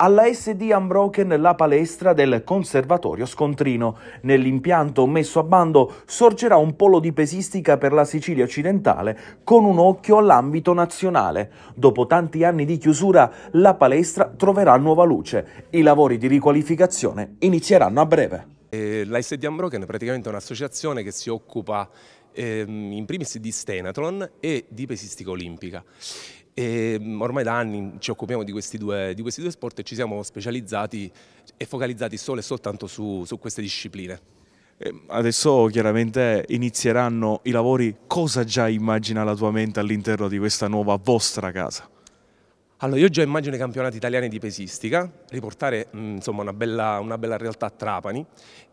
alla SD Unbroken la palestra del Conservatorio Scontrino. Nell'impianto messo a bando sorgerà un polo di pesistica per la Sicilia occidentale con un occhio all'ambito nazionale. Dopo tanti anni di chiusura la palestra troverà nuova luce. I lavori di riqualificazione inizieranno a breve. Eh, la SD Unbroken è praticamente un'associazione che si occupa ehm, in primis di Stenatron e di pesistica olimpica. E ehm, ormai da anni ci occupiamo di questi, due, di questi due sport e ci siamo specializzati e focalizzati solo e soltanto su, su queste discipline. Ehm, adesso chiaramente inizieranno i lavori, cosa già immagina la tua mente all'interno di questa nuova vostra casa? Allora, io già immagino i campionati italiani di pesistica, riportare insomma, una, bella, una bella realtà a Trapani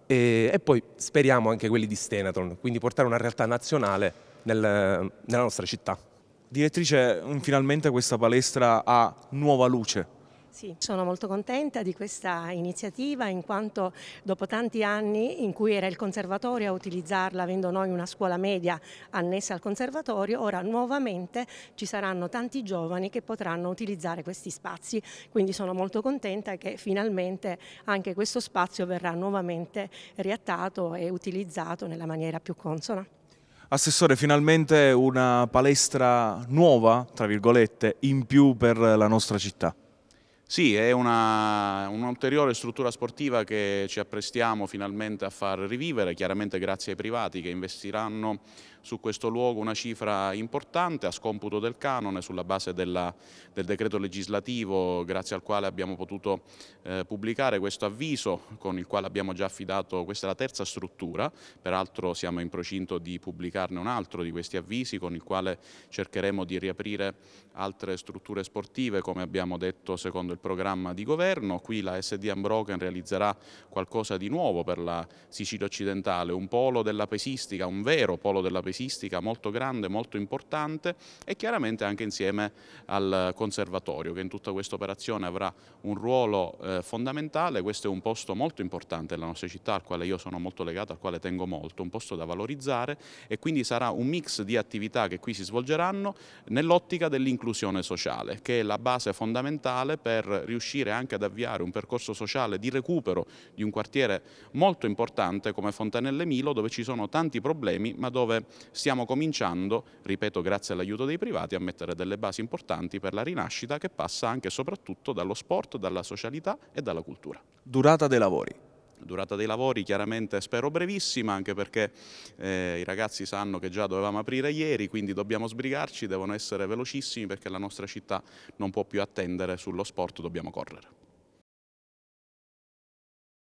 e, e, poi speriamo anche quelli di Stenatron, quindi portare una realtà nazionale nel, nella nostra città. Direttrice, finalmente questa palestra ha nuova luce, sì, sono molto contenta di questa iniziativa in quanto dopo tanti anni in cui era il conservatorio a utilizzarla, avendo noi una scuola media annessa al conservatorio, ora nuovamente ci saranno tanti giovani che potranno utilizzare questi spazi, quindi sono molto contenta che finalmente anche questo spazio verrà nuovamente riattato e utilizzato nella maniera più consona. Assessore, finalmente una palestra nuova, tra virgolette, in più per la nostra città. Sì, è un'ulteriore un struttura sportiva che ci apprestiamo finalmente a far rivivere, chiaramente grazie ai privati che investiranno su questo luogo una cifra importante a scomputo del canone sulla base della, del decreto legislativo grazie al quale abbiamo potuto eh, pubblicare questo avviso con il quale abbiamo già affidato, questa è la terza struttura, peraltro siamo in procinto di pubblicarne un altro di questi avvisi con il quale cercheremo di riaprire altre strutture sportive come abbiamo detto secondo il programma di governo, qui la SD Unbroken realizzerà qualcosa di nuovo per la Sicilia occidentale, un polo della pesistica, un vero polo della pesistica paesistica molto grande, molto importante e chiaramente anche insieme al conservatorio che in tutta questa operazione avrà un ruolo eh, fondamentale, questo è un posto molto importante della nostra città al quale io sono molto legato, al quale tengo molto, un posto da valorizzare e quindi sarà un mix di attività che qui si svolgeranno nell'ottica dell'inclusione sociale che è la base fondamentale per riuscire anche ad avviare un percorso sociale di recupero di un quartiere molto importante come Fontanelle Milo dove ci sono tanti problemi ma dove stiamo cominciando, ripeto grazie all'aiuto dei privati, a mettere delle basi importanti per la rinascita che passa anche e soprattutto dallo sport, dalla socialità e dalla cultura. Durata dei lavori? durata dei lavori chiaramente spero brevissima anche perché eh, i ragazzi sanno che già dovevamo aprire ieri quindi dobbiamo sbrigarci, devono essere velocissimi perché la nostra città non può più attendere sullo sport, dobbiamo correre.